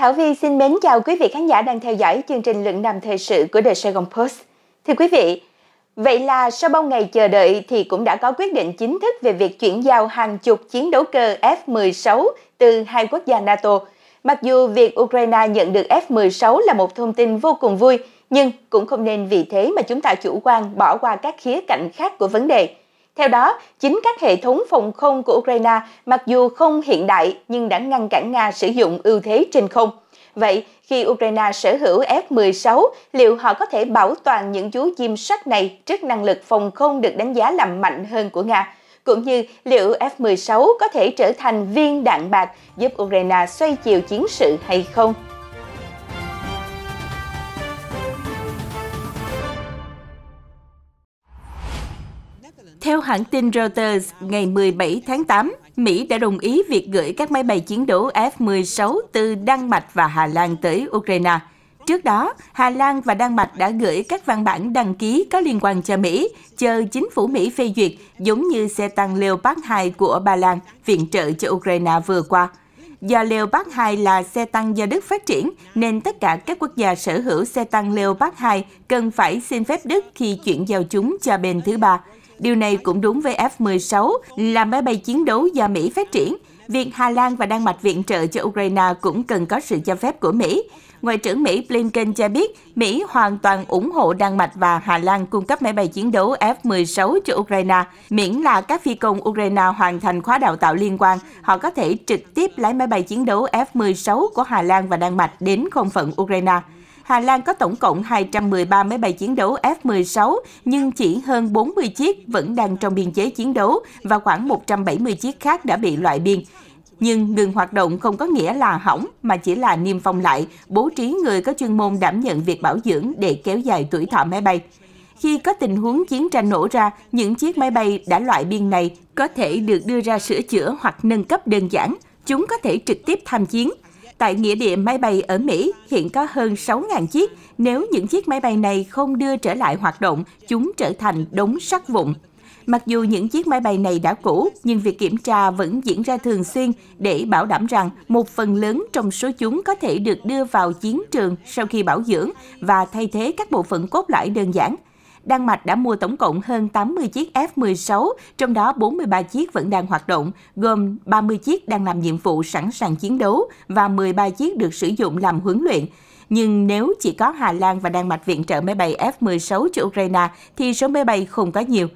Thảo Vi xin mến chào quý vị khán giả đang theo dõi chương trình luận đàm thời sự của The Saigon Post. Thưa quý vị, vậy là sau bao ngày chờ đợi thì cũng đã có quyết định chính thức về việc chuyển giao hàng chục chiến đấu cơ F-16 từ hai quốc gia NATO. Mặc dù việc Ukraine nhận được F-16 là một thông tin vô cùng vui, nhưng cũng không nên vì thế mà chúng ta chủ quan bỏ qua các khía cạnh khác của vấn đề. Theo đó, chính các hệ thống phòng không của Ukraine mặc dù không hiện đại nhưng đã ngăn cản Nga sử dụng ưu thế trên không. Vậy, khi Ukraine sở hữu F-16, liệu họ có thể bảo toàn những chú chim sắt này trước năng lực phòng không được đánh giá là mạnh hơn của Nga? Cũng như liệu F-16 có thể trở thành viên đạn bạc giúp Ukraine xoay chiều chiến sự hay không? Theo hãng tin Reuters, ngày 17 tháng 8, Mỹ đã đồng ý việc gửi các máy bay chiến đấu F-16 từ Đan Mạch và Hà Lan tới Ukraine. Trước đó, Hà Lan và Đan Mạch đã gửi các văn bản đăng ký có liên quan cho Mỹ, chờ chính phủ Mỹ phê duyệt, giống như xe tăng Leopard 2 của Ba Lan viện trợ cho Ukraine vừa qua. Do Leopard 2 là xe tăng do Đức phát triển, nên tất cả các quốc gia sở hữu xe tăng Leopard 2 cần phải xin phép Đức khi chuyển giao chúng cho bên thứ ba. Điều này cũng đúng với F-16 là máy bay chiến đấu do Mỹ phát triển. Việc Hà Lan và Đan Mạch viện trợ cho Ukraine cũng cần có sự cho phép của Mỹ. Ngoại trưởng Mỹ Blinken cho biết Mỹ hoàn toàn ủng hộ Đan Mạch và Hà Lan cung cấp máy bay chiến đấu F-16 cho Ukraine, miễn là các phi công Ukraine hoàn thành khóa đào tạo liên quan, họ có thể trực tiếp lái máy bay chiến đấu F-16 của Hà Lan và Đan Mạch đến không phận Ukraine. Hà Lan có tổng cộng 213 máy bay chiến đấu F-16, nhưng chỉ hơn 40 chiếc vẫn đang trong biên chế chiến đấu và khoảng 170 chiếc khác đã bị loại biên. Nhưng ngừng hoạt động không có nghĩa là hỏng, mà chỉ là niêm phong lại, bố trí người có chuyên môn đảm nhận việc bảo dưỡng để kéo dài tuổi thọ máy bay. Khi có tình huống chiến tranh nổ ra, những chiếc máy bay đã loại biên này có thể được đưa ra sửa chữa hoặc nâng cấp đơn giản. Chúng có thể trực tiếp tham chiến tại nghĩa địa máy bay ở Mỹ hiện có hơn 6.000 chiếc. Nếu những chiếc máy bay này không đưa trở lại hoạt động, chúng trở thành đống sắt vụn. Mặc dù những chiếc máy bay này đã cũ, nhưng việc kiểm tra vẫn diễn ra thường xuyên để bảo đảm rằng một phần lớn trong số chúng có thể được đưa vào chiến trường sau khi bảo dưỡng và thay thế các bộ phận cốt lõi đơn giản. Đan Mạch đã mua tổng cộng hơn 80 chiếc F-16, trong đó 43 chiếc vẫn đang hoạt động, gồm 30 chiếc đang làm nhiệm vụ sẵn sàng chiến đấu và 13 chiếc được sử dụng làm huấn luyện. Nhưng nếu chỉ có Hà Lan và Đan Mạch viện trợ máy bay F-16 cho Ukraine thì số máy bay không có nhiều.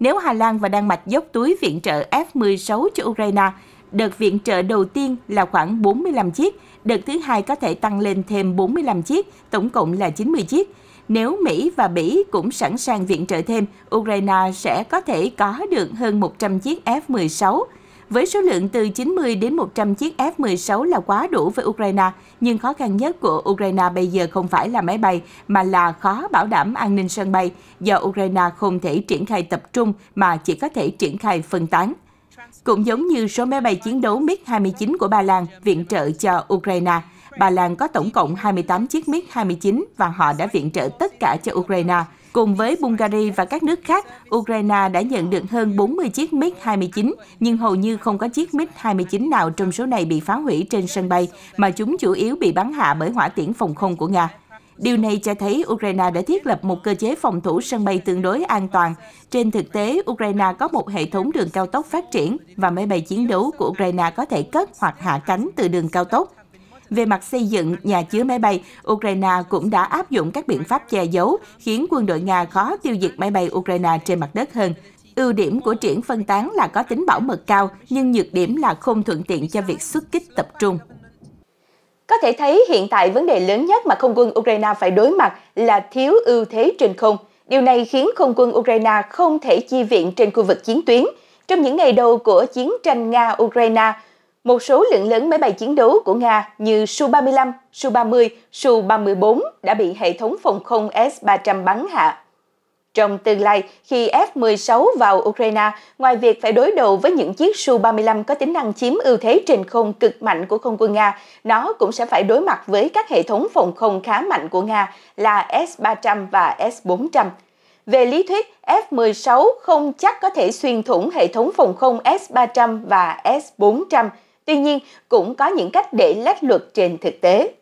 Nếu Hà Lan và Đan Mạch dốc túi viện trợ F-16 cho Ukraine, đợt viện trợ đầu tiên là khoảng 45 chiếc, đợt thứ hai có thể tăng lên thêm 45 chiếc, tổng cộng là 90 chiếc. Nếu Mỹ và Bỉ cũng sẵn sàng viện trợ thêm, Ukraine sẽ có thể có được hơn 100 chiếc F-16. Với số lượng từ 90 đến 100 chiếc F-16 là quá đủ với Ukraine, nhưng khó khăn nhất của Ukraine bây giờ không phải là máy bay, mà là khó bảo đảm an ninh sân bay, do Ukraine không thể triển khai tập trung mà chỉ có thể triển khai phân tán. Cũng giống như số máy bay chiến đấu MiG-29 của Ba Lan viện trợ cho Ukraine, Bà Lan có tổng cộng 28 chiếc MiG-29 và họ đã viện trợ tất cả cho Ukraine. Cùng với Bulgaria và các nước khác, Ukraine đã nhận được hơn 40 chiếc MiG-29, nhưng hầu như không có chiếc MiG-29 nào trong số này bị phá hủy trên sân bay, mà chúng chủ yếu bị bắn hạ bởi hỏa tiễn phòng không của Nga. Điều này cho thấy Ukraine đã thiết lập một cơ chế phòng thủ sân bay tương đối an toàn. Trên thực tế, Ukraine có một hệ thống đường cao tốc phát triển và máy bay chiến đấu của Ukraine có thể cất hoặc hạ cánh từ đường cao tốc. Về mặt xây dựng nhà chứa máy bay, Ukraine cũng đã áp dụng các biện pháp che giấu, khiến quân đội Nga khó tiêu diệt máy bay Ukraine trên mặt đất hơn. Ưu điểm của triển phân tán là có tính bảo mật cao, nhưng nhược điểm là không thuận tiện cho việc xuất kích tập trung. Có thể thấy hiện tại vấn đề lớn nhất mà không quân Ukraine phải đối mặt là thiếu ưu thế trên không. Điều này khiến không quân Ukraine không thể chi viện trên khu vực chiến tuyến. Trong những ngày đầu của chiến tranh Nga-Ukraine, một số lượng lớn máy bay chiến đấu của Nga như Su-35, Su-30, Su-34 đã bị hệ thống phòng không S-300 bắn hạ. Trong tương lai, khi F-16 vào Ukraine, ngoài việc phải đối đầu với những chiếc Su-35 có tính năng chiếm ưu thế trên không cực mạnh của không quân Nga, nó cũng sẽ phải đối mặt với các hệ thống phòng không khá mạnh của Nga là S-300 và S-400. Về lý thuyết, F-16 không chắc có thể xuyên thủng hệ thống phòng không S-300 và S-400, Tuy nhiên, cũng có những cách để lách luật trên thực tế.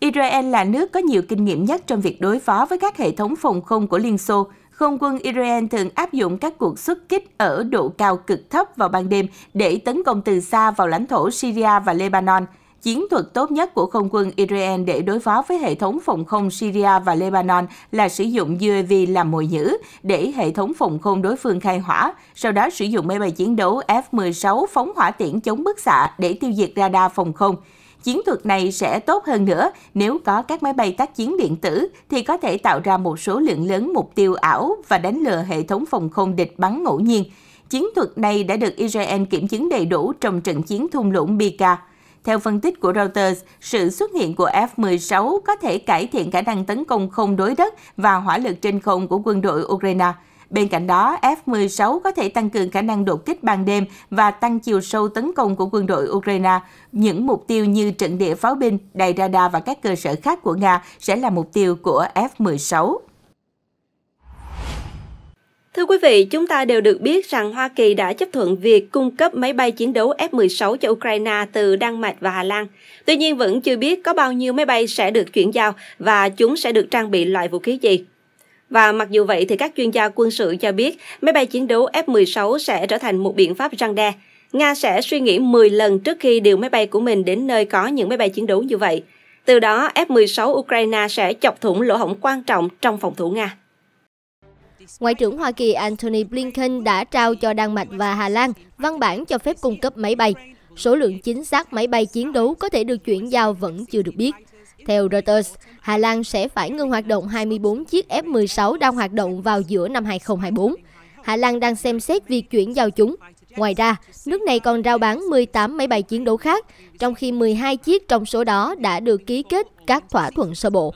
Israel là nước có nhiều kinh nghiệm nhất trong việc đối phó với các hệ thống phòng không của Liên Xô. Không quân Israel thường áp dụng các cuộc xuất kích ở độ cao cực thấp vào ban đêm để tấn công từ xa vào lãnh thổ Syria và Lebanon – Chiến thuật tốt nhất của không quân Israel để đối phó với hệ thống phòng không Syria và Lebanon là sử dụng UAV làm mồi nhữ để hệ thống phòng không đối phương khai hỏa, sau đó sử dụng máy bay chiến đấu F-16 phóng hỏa tiễn chống bức xạ để tiêu diệt radar phòng không. Chiến thuật này sẽ tốt hơn nữa nếu có các máy bay tác chiến điện tử thì có thể tạo ra một số lượng lớn mục tiêu ảo và đánh lừa hệ thống phòng không địch bắn ngẫu nhiên. Chiến thuật này đã được Israel kiểm chứng đầy đủ trong trận chiến thung lũng Bika. Theo phân tích của Reuters, sự xuất hiện của F-16 có thể cải thiện khả năng tấn công không đối đất và hỏa lực trên không của quân đội Ukraine. Bên cạnh đó, F-16 có thể tăng cường khả năng đột kích ban đêm và tăng chiều sâu tấn công của quân đội Ukraine. Những mục tiêu như trận địa pháo binh, đài radar và các cơ sở khác của Nga sẽ là mục tiêu của F-16. Thưa quý vị, chúng ta đều được biết rằng Hoa Kỳ đã chấp thuận việc cung cấp máy bay chiến đấu F-16 cho Ukraine từ Đan Mạch và Hà Lan. Tuy nhiên vẫn chưa biết có bao nhiêu máy bay sẽ được chuyển giao và chúng sẽ được trang bị loại vũ khí gì. Và mặc dù vậy thì các chuyên gia quân sự cho biết máy bay chiến đấu F-16 sẽ trở thành một biện pháp răng đe. Nga sẽ suy nghĩ 10 lần trước khi điều máy bay của mình đến nơi có những máy bay chiến đấu như vậy. Từ đó, F-16 Ukraine sẽ chọc thủng lỗ hổng quan trọng trong phòng thủ Nga. Ngoại trưởng Hoa Kỳ Antony Blinken đã trao cho Đan Mạch và Hà Lan văn bản cho phép cung cấp máy bay. Số lượng chính xác máy bay chiến đấu có thể được chuyển giao vẫn chưa được biết. Theo Reuters, Hà Lan sẽ phải ngưng hoạt động 24 chiếc F-16 đang hoạt động vào giữa năm 2024. Hà Lan đang xem xét việc chuyển giao chúng. Ngoài ra, nước này còn rao bán 18 máy bay chiến đấu khác, trong khi 12 chiếc trong số đó đã được ký kết các thỏa thuận sơ bộ.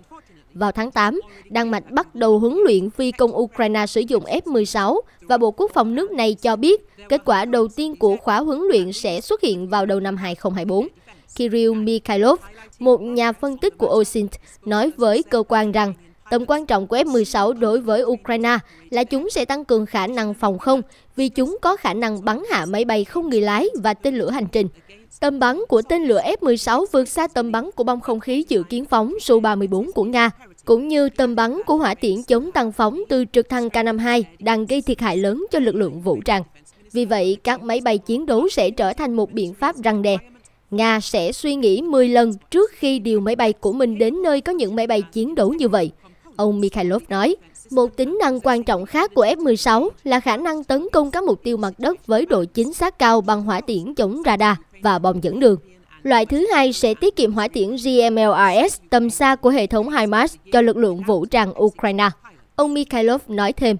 Vào tháng 8, Đan Mạch bắt đầu huấn luyện phi công Ukraine sử dụng F-16 và Bộ Quốc phòng nước này cho biết kết quả đầu tiên của khóa huấn luyện sẽ xuất hiện vào đầu năm 2024. Kirill Mikhailov, một nhà phân tích của OSINT, nói với cơ quan rằng Tầm quan trọng của F-16 đối với Ukraine là chúng sẽ tăng cường khả năng phòng không vì chúng có khả năng bắn hạ máy bay không người lái và tên lửa hành trình. Tầm bắn của tên lửa F-16 vượt xa tầm bắn của bom không khí dự kiến phóng Su-34 của Nga, cũng như tầm bắn của hỏa tiễn chống tăng phóng từ trực thăng K-52 đang gây thiệt hại lớn cho lực lượng vũ trang. Vì vậy, các máy bay chiến đấu sẽ trở thành một biện pháp răng đe. Nga sẽ suy nghĩ 10 lần trước khi điều máy bay của mình đến nơi có những máy bay chiến đấu như vậy. Ông Mikhailov nói, một tính năng quan trọng khác của F-16 là khả năng tấn công các mục tiêu mặt đất với độ chính xác cao bằng hỏa tiễn chống radar và bom dẫn đường. Loại thứ hai sẽ tiết kiệm hỏa tiễn GMLRS tầm xa của hệ thống HIMARS cho lực lượng vũ trang Ukraine. Ông Mikhailov nói thêm,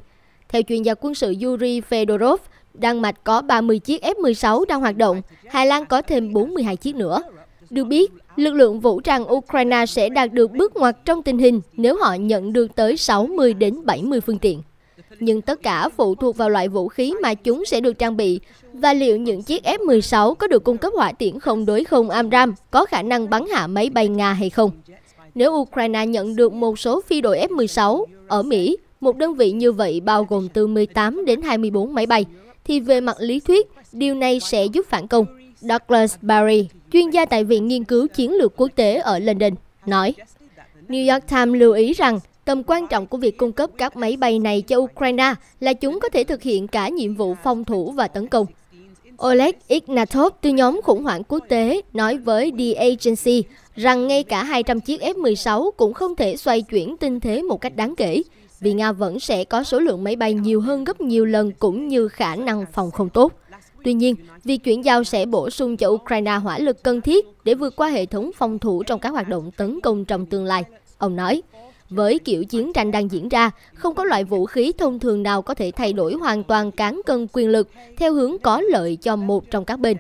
theo chuyên gia quân sự Yuri Fedorov, Đan Mạch có 30 chiếc F-16 đang hoạt động, Hà Lan có thêm 42 chiếc nữa. Được biết, lực lượng vũ trang Ukraine sẽ đạt được bước ngoặt trong tình hình nếu họ nhận được tới 60 đến 70 phương tiện. Nhưng tất cả phụ thuộc vào loại vũ khí mà chúng sẽ được trang bị và liệu những chiếc F-16 có được cung cấp hỏa tiễn không đối không Amram có khả năng bắn hạ máy bay Nga hay không. Nếu Ukraine nhận được một số phi đội F-16 ở Mỹ, một đơn vị như vậy bao gồm từ 18 đến 24 máy bay, thì về mặt lý thuyết, điều này sẽ giúp phản công. Douglas Barry chuyên gia tại Viện Nghiên cứu Chiến lược Quốc tế ở London, nói. New York Times lưu ý rằng tầm quan trọng của việc cung cấp các máy bay này cho Ukraine là chúng có thể thực hiện cả nhiệm vụ phòng thủ và tấn công. Oleg Ignatov từ nhóm khủng hoảng quốc tế nói với The Agency rằng ngay cả 200 chiếc F-16 cũng không thể xoay chuyển tình thế một cách đáng kể, vì Nga vẫn sẽ có số lượng máy bay nhiều hơn gấp nhiều lần cũng như khả năng phòng không tốt. Tuy nhiên, việc chuyển giao sẽ bổ sung cho Ukraine hỏa lực cần thiết để vượt qua hệ thống phòng thủ trong các hoạt động tấn công trong tương lai. Ông nói, với kiểu chiến tranh đang diễn ra, không có loại vũ khí thông thường nào có thể thay đổi hoàn toàn cán cân quyền lực theo hướng có lợi cho một trong các bên.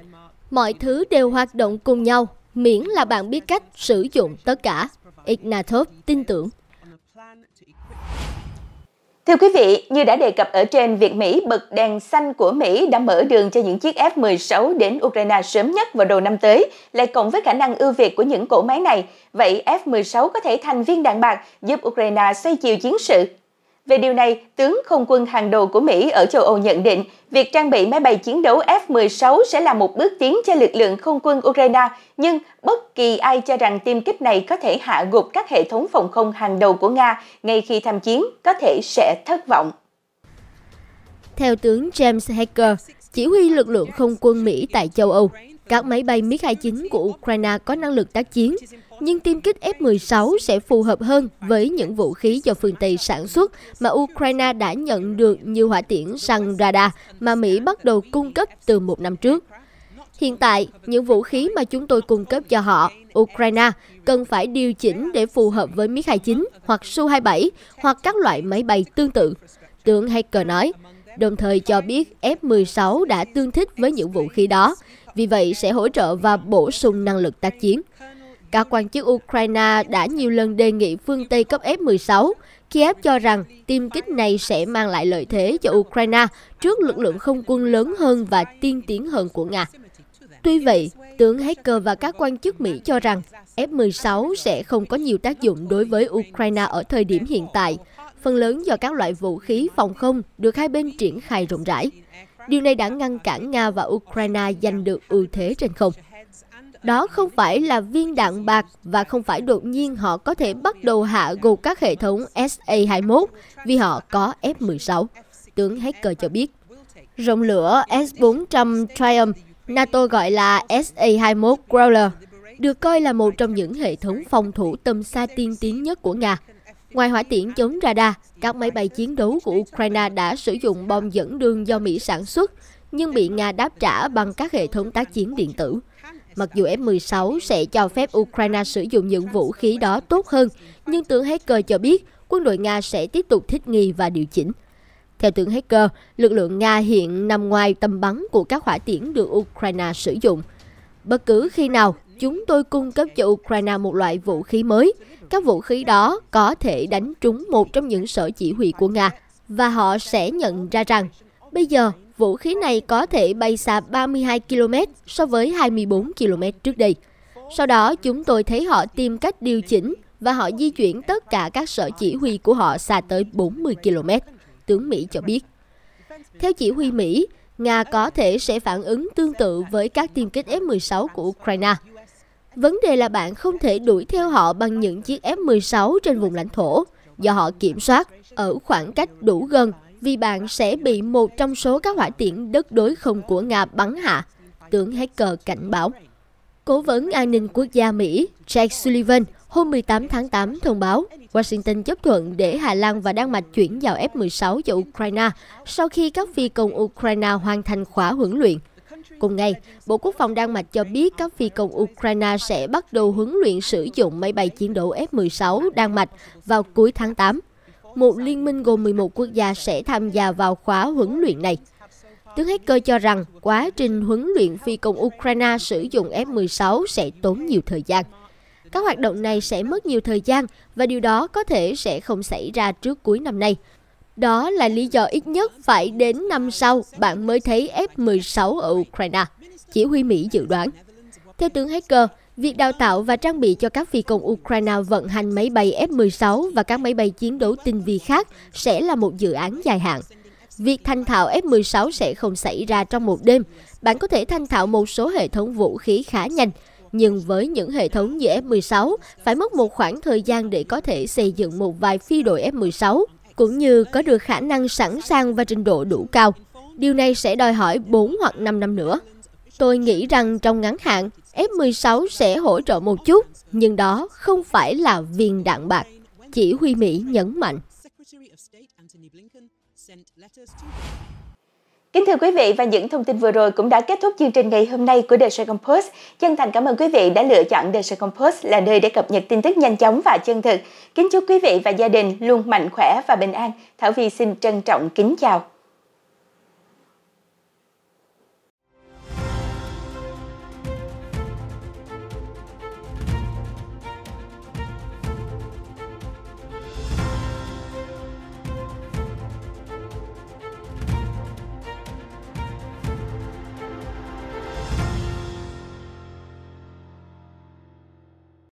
Mọi thứ đều hoạt động cùng nhau, miễn là bạn biết cách sử dụng tất cả. Ignatov tin tưởng. Thưa quý vị, như đã đề cập ở trên, việc Mỹ bật đèn xanh của Mỹ đã mở đường cho những chiếc F-16 đến Ukraine sớm nhất vào đầu năm tới, lại cộng với khả năng ưu việt của những cỗ máy này. Vậy F-16 có thể thành viên đạn bạc giúp Ukraine xoay chiều chiến sự về điều này, tướng không quân hàng đầu của Mỹ ở châu Âu nhận định việc trang bị máy bay chiến đấu F-16 sẽ là một bước tiến cho lực lượng không quân Ukraine, nhưng bất kỳ ai cho rằng tiêm kích này có thể hạ gục các hệ thống phòng không hàng đầu của Nga ngay khi tham chiến có thể sẽ thất vọng. Theo tướng James Hacker, chỉ huy lực lượng không quân Mỹ tại châu Âu, các máy bay MiG-29 của Ukraine có năng lực tác chiến, nhưng tiêm kích F-16 sẽ phù hợp hơn với những vũ khí do phương Tây sản xuất mà Ukraine đã nhận được như hỏa tiễn săn radar mà Mỹ bắt đầu cung cấp từ một năm trước. Hiện tại, những vũ khí mà chúng tôi cung cấp cho họ, Ukraine, cần phải điều chỉnh để phù hợp với MiG-29 hoặc Su-27 hoặc các loại máy bay tương tự. Tướng Hacker nói, đồng thời cho biết F-16 đã tương thích với những vũ khí đó, vì vậy sẽ hỗ trợ và bổ sung năng lực tác chiến. Các quan chức Ukraine đã nhiều lần đề nghị phương Tây cấp F-16. Kiev cho rằng tiêm kích này sẽ mang lại lợi thế cho Ukraine trước lực lượng không quân lớn hơn và tiên tiến hơn của Nga. Tuy vậy, tướng Hacker và các quan chức Mỹ cho rằng F-16 sẽ không có nhiều tác dụng đối với Ukraine ở thời điểm hiện tại, phần lớn do các loại vũ khí phòng không được hai bên triển khai rộng rãi. Điều này đã ngăn cản Nga và Ukraine giành được ưu thế trên không. Đó không phải là viên đạn bạc và không phải đột nhiên họ có thể bắt đầu hạ gục các hệ thống SA-21 vì họ có F-16, tướng Hacker cho biết. Rộng lửa S-400 Triumph, NATO gọi là SA-21 Growler, được coi là một trong những hệ thống phòng thủ tầm xa tiên tiến nhất của Nga. Ngoài hỏa tiễn chống radar, các máy bay chiến đấu của Ukraine đã sử dụng bom dẫn đường do Mỹ sản xuất, nhưng bị Nga đáp trả bằng các hệ thống tác chiến điện tử. Mặc dù F-16 sẽ cho phép Ukraine sử dụng những vũ khí đó tốt hơn, nhưng tướng Hacker cho biết quân đội Nga sẽ tiếp tục thích nghi và điều chỉnh. Theo tướng Hacker, lực lượng Nga hiện nằm ngoài tầm bắn của các hỏa tiễn được Ukraine sử dụng. Bất cứ khi nào chúng tôi cung cấp cho Ukraine một loại vũ khí mới, các vũ khí đó có thể đánh trúng một trong những sở chỉ huy của Nga và họ sẽ nhận ra rằng bây giờ vũ khí này có thể bay xa 32 km so với 24 km trước đây. Sau đó, chúng tôi thấy họ tìm cách điều chỉnh và họ di chuyển tất cả các sở chỉ huy của họ xa tới 40 km, tướng Mỹ cho biết. Theo chỉ huy Mỹ, Nga có thể sẽ phản ứng tương tự với các tiêm kích F-16 của Ukraine. Vấn đề là bạn không thể đuổi theo họ bằng những chiếc F-16 trên vùng lãnh thổ do họ kiểm soát ở khoảng cách đủ gần vì bạn sẽ bị một trong số các hỏa tiễn đất đối không của Nga bắn hạ, tướng hacker cảnh báo. Cố vấn an ninh quốc gia Mỹ Jack Sullivan hôm 18 tháng 8 thông báo Washington chấp thuận để Hà Lan và Đan Mạch chuyển vào F-16 cho Ukraine sau khi các phi công Ukraine hoàn thành khóa huấn luyện. Cùng ngày, Bộ Quốc phòng Đan Mạch cho biết các phi công Ukraine sẽ bắt đầu huấn luyện sử dụng máy bay chiến đấu F-16 Đan Mạch vào cuối tháng 8 một liên minh gồm 11 quốc gia sẽ tham gia vào khóa huấn luyện này. Tướng Hacker cho rằng quá trình huấn luyện phi công Ukraine sử dụng F-16 sẽ tốn nhiều thời gian. Các hoạt động này sẽ mất nhiều thời gian và điều đó có thể sẽ không xảy ra trước cuối năm nay. Đó là lý do ít nhất phải đến năm sau bạn mới thấy F-16 ở Ukraine, chỉ huy Mỹ dự đoán. Theo tướng Hacker, Việc đào tạo và trang bị cho các phi công Ukraine vận hành máy bay F-16 và các máy bay chiến đấu tinh vi khác sẽ là một dự án dài hạn. Việc thanh thạo F-16 sẽ không xảy ra trong một đêm. Bạn có thể thanh thạo một số hệ thống vũ khí khá nhanh, nhưng với những hệ thống như F-16, phải mất một khoảng thời gian để có thể xây dựng một vài phi đội F-16, cũng như có được khả năng sẵn sàng và trình độ đủ cao. Điều này sẽ đòi hỏi 4 hoặc 5 năm nữa. Tôi nghĩ rằng trong ngắn hạn, F-16 sẽ hỗ trợ một chút, nhưng đó không phải là viên đạn bạc, chỉ huy Mỹ nhấn mạnh. Kính thưa quý vị và những thông tin vừa rồi cũng đã kết thúc chương trình ngày hôm nay của The Saigon Post. Chân thành cảm ơn quý vị đã lựa chọn The Saigon Post là nơi để cập nhật tin tức nhanh chóng và chân thực. Kính chúc quý vị và gia đình luôn mạnh khỏe và bình an. Thảo Vi xin trân trọng kính chào.